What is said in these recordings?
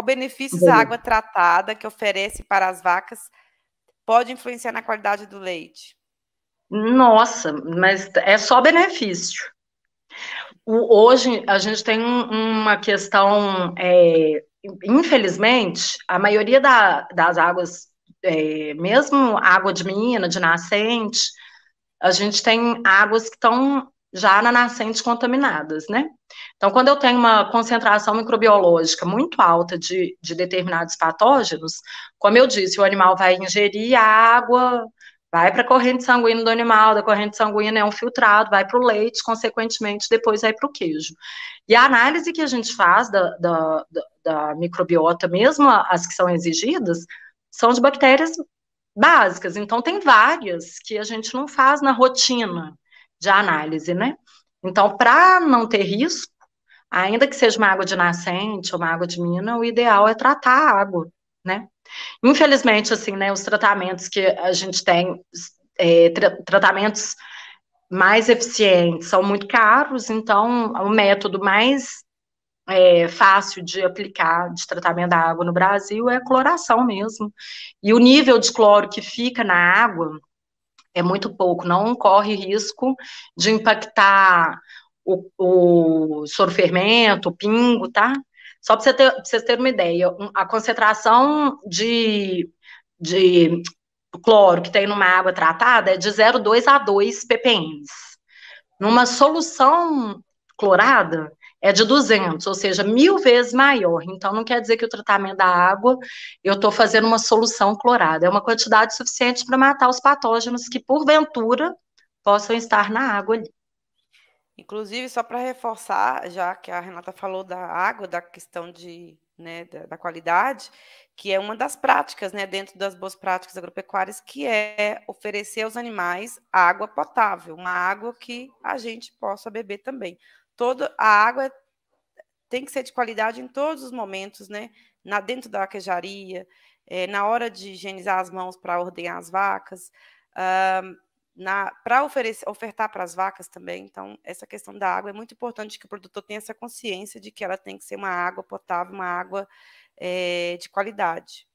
Qual benefícios a água tratada que oferece para as vacas pode influenciar na qualidade do leite? Nossa, mas é só benefício. O, hoje a gente tem um, uma questão, é, infelizmente, a maioria da, das águas, é, mesmo água de mina, de nascente, a gente tem águas que estão já na nascentes contaminadas, né? Então, quando eu tenho uma concentração microbiológica muito alta de, de determinados patógenos, como eu disse, o animal vai ingerir água, vai para a corrente sanguínea do animal, da corrente sanguínea é um filtrado, vai para o leite, consequentemente, depois vai para o queijo. E a análise que a gente faz da, da, da microbiota, mesmo as que são exigidas, são de bactérias básicas. Então, tem várias que a gente não faz na rotina de análise, né? Então, para não ter risco, ainda que seja uma água de nascente ou uma água de mina, o ideal é tratar a água, né? Infelizmente, assim, né, os tratamentos que a gente tem, é, tra tratamentos mais eficientes são muito caros, então o método mais é, fácil de aplicar de tratamento da água no Brasil é a cloração mesmo. E o nível de cloro que fica na água é muito pouco, não corre risco de impactar o, o sorofermento, o pingo, tá? Só para você ter, uma ideia, a concentração de, de cloro que tem numa água tratada é de 0,2 a 2 ppm. Numa solução clorada, é de 200, ou seja, mil vezes maior. Então, não quer dizer que o tratamento da água eu estou fazendo uma solução clorada. É uma quantidade suficiente para matar os patógenos que, porventura, possam estar na água ali. Inclusive, só para reforçar, já que a Renata falou da água, da questão de, né, da, da, qualidade, que é uma das práticas, né, dentro das boas práticas agropecuárias, que é oferecer aos animais água potável, uma água que a gente possa beber também toda a água tem que ser de qualidade em todos os momentos, né? Na dentro da vaquejaria, é, na hora de higienizar as mãos para ordenhar as vacas, uh, para ofertar para as vacas também. Então, essa questão da água é muito importante que o produtor tenha essa consciência de que ela tem que ser uma água potável, uma água é, de qualidade.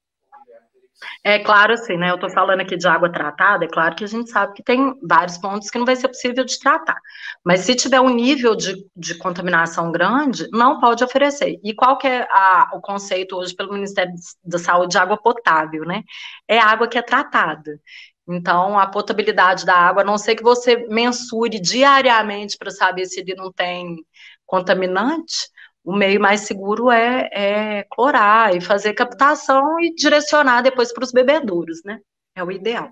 É claro, assim, né? Eu estou falando aqui de água tratada, é claro que a gente sabe que tem vários pontos que não vai ser possível de tratar. Mas se tiver um nível de, de contaminação grande, não pode oferecer. E qual que é a, o conceito hoje pelo Ministério da Saúde de água potável, né? É água que é tratada. Então, a potabilidade da água, a não ser que você mensure diariamente para saber se ele não tem contaminante, o meio mais seguro é, é clorar e fazer captação e direcionar depois para os bebedouros, né? É o ideal.